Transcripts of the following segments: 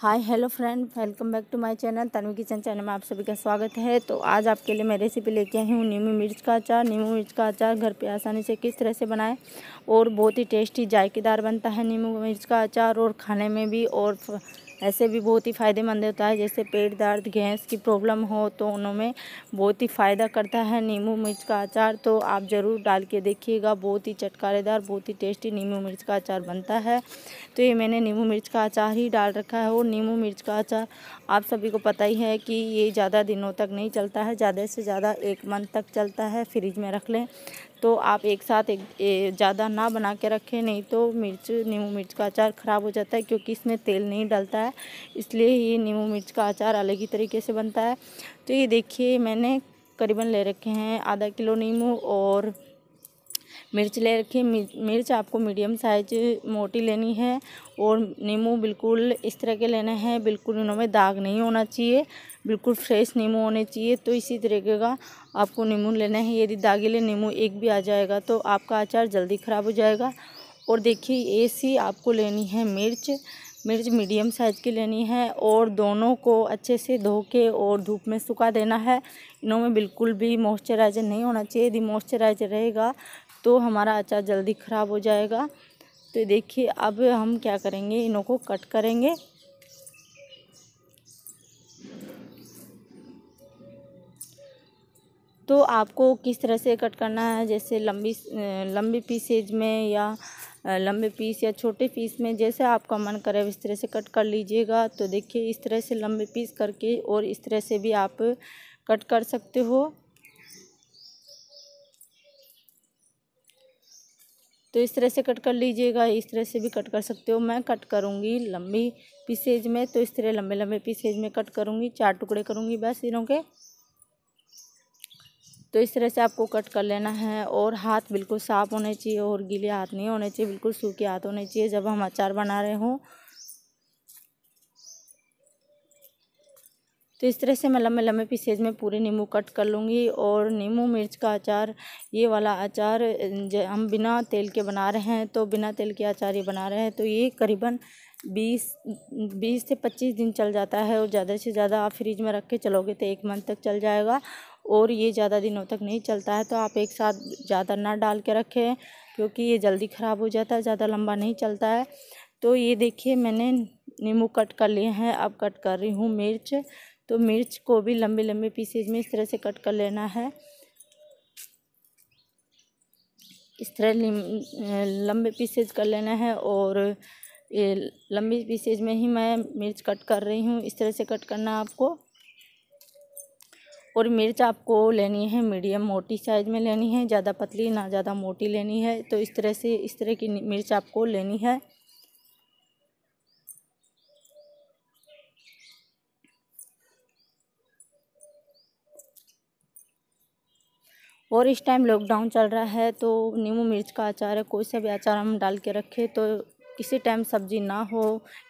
hi hello friend welcome back to my channel Tanvi kitchen channel में आप सभी का स्वागत है तो आज आपके लिए मैं रेसिपी लेके आई हूँ नींबू मिर्च का अचार नींबू मिर्च का अचार घर पे आसानी से किस तरह से बनाए और बहुत ही टेस्टी जायकेदार बनता है नींबू मिर्च का अचार और खाने में भी और ऐसे भी बहुत ही फ़ायदेमंद होता है जैसे पेट दर्द गैस की प्रॉब्लम हो तो उनमें बहुत ही फ़ायदा करता है नींबू मिर्च का अचार तो आप ज़रूर डाल के देखिएगा बहुत ही चटकारेदार बहुत ही टेस्टी नींबू मिर्च का अचार बनता है तो ये मैंने नींबू मिर्च का अचार ही डाल रखा है और नींबू मिर्च का अचार आप सभी को पता ही है कि ये ज़्यादा दिनों तक नहीं चलता है ज़्यादा से ज़्यादा एक मंथ तक चलता है फ्रिज में रख लें तो आप एक साथ एक ज़्यादा ना बना के रखें नहीं तो मिर्च नींबू मिर्च का अचार ख़राब हो जाता है क्योंकि इसमें तेल नहीं डलता है इसलिए ये नींबू मिर्च का अचार अलग ही तरीके से बनता है तो ये देखिए मैंने करीबन ले रखे हैं आधा किलो नींबू और मिर्च ले रखी मिर्च आपको मीडियम साइज मोटी लेनी है और नींबू बिल्कुल इस तरह के लेने हैं बिल्कुल इन्होंने दाग नहीं होना चाहिए बिल्कुल फ्रेश नींबू होने चाहिए तो इसी तरीके का आपको नींबू लेना है यदि दागीले नींबू एक भी आ जाएगा तो आपका अचार जल्दी ख़राब हो जाएगा और देखिए ऐसी आपको लेनी है मिर्च मिर्च मीडियम साइज़ की लेनी है और दोनों को अच्छे से धो के और धूप में सुखा देना है इन्हों में बिल्कुल भी मॉइस्चराइज़र नहीं होना चाहिए यदि मॉइस्चराइज़र रहेगा तो हमारा अचार जल्दी ख़राब हो जाएगा तो देखिए अब हम क्या करेंगे इनों को कट करेंगे तो आपको किस तरह से कट करना है जैसे लंबी लंबे पीसेज में या लंबे पीस या छोटे पीस में जैसे आपका मन करे इस तरह से कट कर लीजिएगा तो देखिए इस तरह से लंबे पीस करके और इस तरह से भी आप कट कर सकते हो तो इस तरह से कट कर लीजिएगा इस तरह से भी कट कर सकते हो मैं कट करूँगी लंबी पीसेज में तो इस तरह लंबे लंबे पीसेज में कट करूँगी चार टुकड़े करूँगी बस इनों के तो इस तरह से आपको कट कर लेना है और हाथ बिल्कुल साफ़ होने चाहिए और गीले हाथ नहीं होने चाहिए बिल्कुल सूखे हाथ होने चाहिए जब हम अचार बना रहे हों तो इस तरह से मैं लम्बे लम्बे पीसेज में पूरे नींबू कट कर लूँगी और नींबू मिर्च का अचार ये वाला अचार हम बिना तेल के बना रहे हैं तो बिना तेल के अचार ये बना रहे हैं तो ये करीबन बीस बीस से पच्चीस दिन चल जाता है और ज़्यादा से ज़्यादा आप फ्रिज में रख के चलोगे तो एक मंथ तक चल जाएगा और ये ज़्यादा दिनों तक नहीं चलता है तो आप एक साथ ज़्यादा ना डाल के रखें क्योंकि ये जल्दी ख़राब हो जाता है ज़्यादा लंबा नहीं चलता है तो ये देखिए मैंने नींबू कट कर लिए हैं अब कट कर रही हूँ मिर्च तो मिर्च को भी लंबे लंबे पीसेज में इस तरह से कट कर लेना है इस तरह लंबे पीसेज कर लेना है और ये लंबी पीसेज में ही मैं मिर्च कट कर रही हूँ इस तरह से कट करना आपको और मिर्च आपको लेनी है मीडियम मोटी साइज़ में लेनी है ज़्यादा पतली ना ज़्यादा मोटी लेनी है तो इस तरह से इस तरह की मिर्च आपको लेनी है और इस टाइम लॉकडाउन चल रहा है तो नींबू मिर्च का अचार है कोई सा भी अचार हम डाल के रखें तो किसी टाइम सब्ज़ी ना हो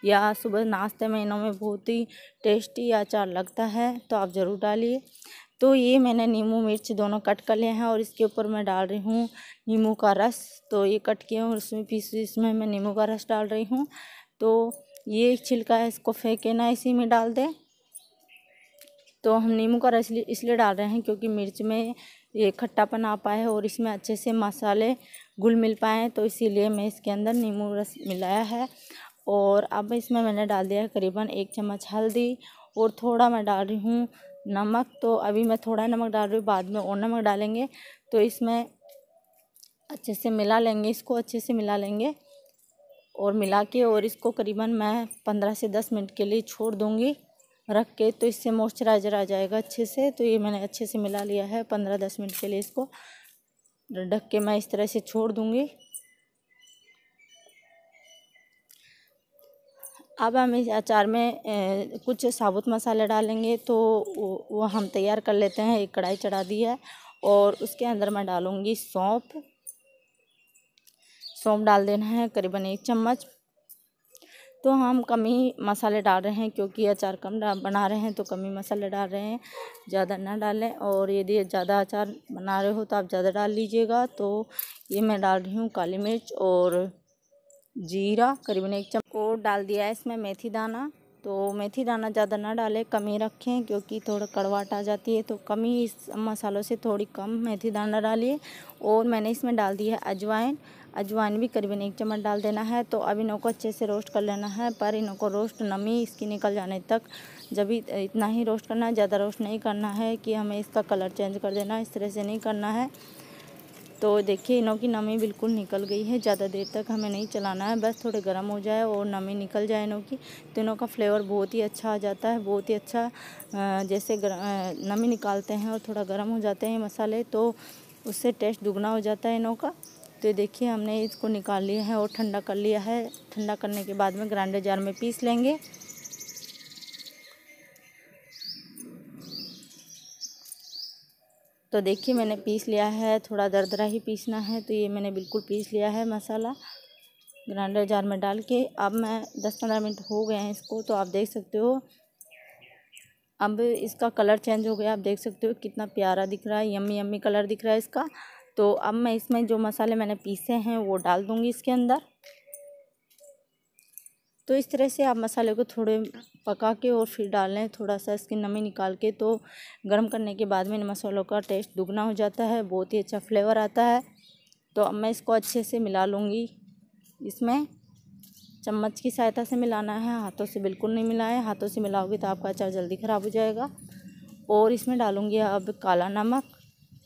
या सुबह नाश्ते में में बहुत ही टेस्टी अचार लगता है तो आप ज़रूर डालिए तो ये मैंने नींबू मिर्च दोनों कट कर लिए हैं और इसके ऊपर मैं डाल रही हूँ नींबू का रस तो ये कट किए और उसमें पीस इसमें मैं नींबू का रस डाल रही हूँ तो ये छिलका है इसको फेंके ना इसी में डाल दें तो हम नींबू का रस इसलिए डाल रहे हैं क्योंकि मिर्च में ये खट्टापन आ पाए और इसमें अच्छे से मसाले घुल मिल पाए तो इसीलिए मैं इसके अंदर नींबू रस मिलाया है और अब इसमें मैंने डाल दिया है करीबन एक चम्मच हल्दी और थोड़ा मैं डाल रही हूँ नमक तो अभी मैं थोड़ा नमक डाल रही हूँ बाद में और नमक डालेंगे तो इसमें अच्छे से मिला लेंगे इसको अच्छे से मिला लेंगे और मिला के और इसको करीबन मैं पंद्रह से दस मिनट के लिए छोड़ दूँगी रख के तो इससे मॉइस्चराइजर आ जाएगा अच्छे से तो ये मैंने अच्छे से मिला लिया है पंद्रह दस मिनट के लिए इसको ढक के मैं इस तरह से छोड़ दूँगी अब हम इस अचार में कुछ साबुत मसाले डालेंगे तो वो हम तैयार कर लेते हैं एक कढ़ाई चढ़ा दी है और उसके अंदर मैं डालूँगी सौंप सौंप डाल देना है करीबन एक चम्मच तो हम कम ही मसाले डाल रहे हैं क्योंकि अचार कम बना रहे हैं तो कम ही मसाले डाल रहे हैं ज़्यादा ना डालें और यदि ज़्यादा अचार बना रहे हो तो आप ज़्यादा डाल लीजिएगा तो ये मैं डाल रही हूँ काली मिर्च और जीरा करीबन एक चम्मच और डाल दिया है इसमें मेथी दाना तो मेथी दाना ज़्यादा ना डालें कम ही रखें क्योंकि थोड़ा कड़वाट आ जाती है तो कम ही इस मसालों से थोड़ी कम मेथी दाना डालिए और मैंने इसमें डाल दी है अजवाइन अजवाइन भी करीबन एक चम्मच डाल देना है तो अब इनको अच्छे से रोस्ट कर लेना है पर इनों को रोस्ट नमी इसकी निकल जाने तक जब इतना ही रोस्ट करना है ज़्यादा रोस्ट नहीं करना है कि हमें इसका कलर चेंज कर देना है इस तरह से नहीं करना है तो देखिए इनों की नमी बिल्कुल निकल गई है ज़्यादा देर तक हमें नहीं चलाना है बस थोड़े गर्म हो जाए और नमी निकल जाए इनों की तो इनों का फ्लेवर बहुत ही अच्छा आ जाता है बहुत ही अच्छा जैसे नमी निकालते हैं और थोड़ा गर्म हो जाते हैं मसाले तो उससे टेस्ट दुगना हो जाता है इनों का तो देखिए हमने इसको निकाल लिया है और ठंडा कर लिया है ठंडा करने के बाद में ग्राइंडर जार में पीस लेंगे तो देखिए मैंने पीस लिया है थोड़ा दरदरा ही पीसना है तो ये मैंने बिल्कुल पीस लिया है मसाला ग्राइंडर जार में डाल के अब मैं दस पंद्रह मिनट हो गए हैं इसको तो आप देख सकते हो अब इसका कलर चेंज हो गया आप देख सकते हो कितना प्यारा दिख रहा है यम्मी यम्मी कलर दिख रहा है इसका तो अब मैं इसमें जो मसाले मैंने पीसे हैं वो डाल दूँगी इसके अंदर तो इस तरह से आप मसाले को थोड़े पका के और फिर डाल लें थोड़ा सा इसकी नमी निकाल के तो गर्म करने के बाद में इन मसालों का टेस्ट दुगना हो जाता है बहुत ही अच्छा फ्लेवर आता है तो अब मैं इसको अच्छे से मिला लूँगी इसमें चम्मच की सहायता से मिलाना है हाथों से बिल्कुल नहीं मिलाएं हाथों से मिलाओगे तो आपका अचार जल्दी ख़राब हो जाएगा और इसमें डालूँगी अब काला नमक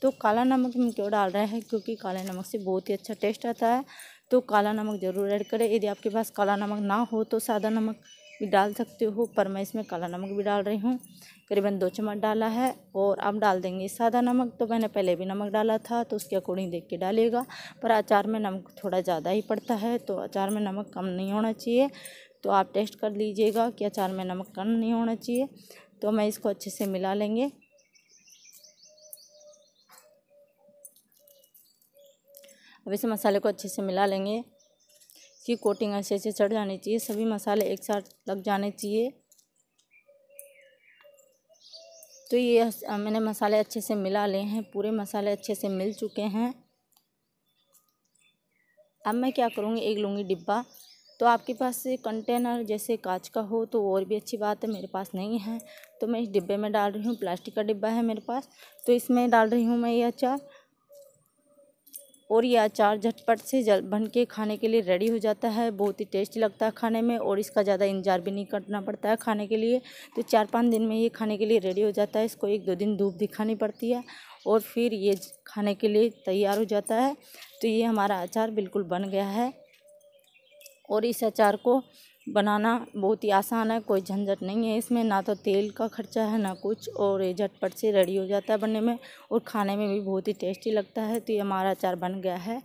तो काला नमक हम क्यों डाल रहे हैं क्योंकि काले नमक से बहुत ही अच्छा टेस्ट आता है तो काला नमक ज़रूर ऐड करें यदि आपके पास काला नमक ना हो तो सादा नमक भी डाल सकते हो पर मैं इसमें काला नमक भी डाल रही हूँ करीबन दो चम्मच डाला है और आप डाल देंगे सादा नमक तो मैंने पहले भी नमक डाला था तो उसके अकॉर्डिंग देख के डालिएगा पर अचार में नमक थोड़ा ज़्यादा ही पड़ता है तो अचार में नमक कम नहीं होना चाहिए तो आप टेस्ट कर लीजिएगा कि अचार में नमक कम नहीं होना चाहिए तो मैं इसको अच्छे से मिला लेंगे अब इस मसाले को अच्छे से मिला लेंगे इसकी कोटिंग अच्छे से चढ़ जानी चाहिए सभी मसाले एक साथ लग जाने चाहिए तो ये मैंने मसाले अच्छे से मिला लिए हैं पूरे मसाले अच्छे से मिल चुके हैं अब मैं क्या करूँगी एक लूँगी डिब्बा तो आपके पास कंटेनर जैसे कांच का हो तो और भी अच्छी बात है मेरे पास नहीं है तो मैं इस डिब्बे में डाल रही हूँ प्लास्टिक का डिब्बा है मेरे पास तो इसमें डाल रही हूँ मैं ये अचार और ये अचार झटपट से जल बन के खाने के लिए रेडी हो जाता है बहुत ही टेस्टी लगता है खाने में और इसका ज़्यादा इंतजार भी नहीं करना पड़ता है खाने के लिए तो चार पाँच दिन में ये खाने के लिए रेडी हो जाता है इसको एक दो दिन धूप दिखानी पड़ती है और फिर ये खाने के लिए तैयार हो जाता है तो ये हमारा अचार बिल्कुल बन गया है और इस अचार को बनाना बहुत ही आसान है कोई झंझट नहीं है इसमें ना तो तेल का खर्चा है ना कुछ और ये झटपट से रेडी हो जाता है बनने में और खाने में भी बहुत ही टेस्टी लगता है तो ये हमारा अचार बन गया है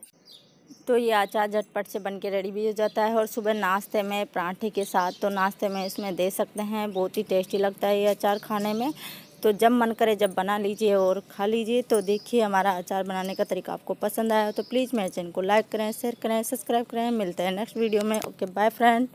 तो ये अचार झटपट से बन के रेडी भी हो जाता है और सुबह नाश्ते में पराठे के साथ तो नाश्ते में इसमें दे सकते हैं बहुत ही टेस्टी लगता है ये अचार खाने में तो जब मन करे जब बना लीजिए और खा लीजिए तो देखिए हमारा अचार बनाने का तरीका आपको पसंद आया तो प्लीज़ मेरे चैनल को लाइक करें शेयर करें सब्सक्राइब करें मिलते हैं नेक्स्ट वीडियो में ओके बाय फ्रेंड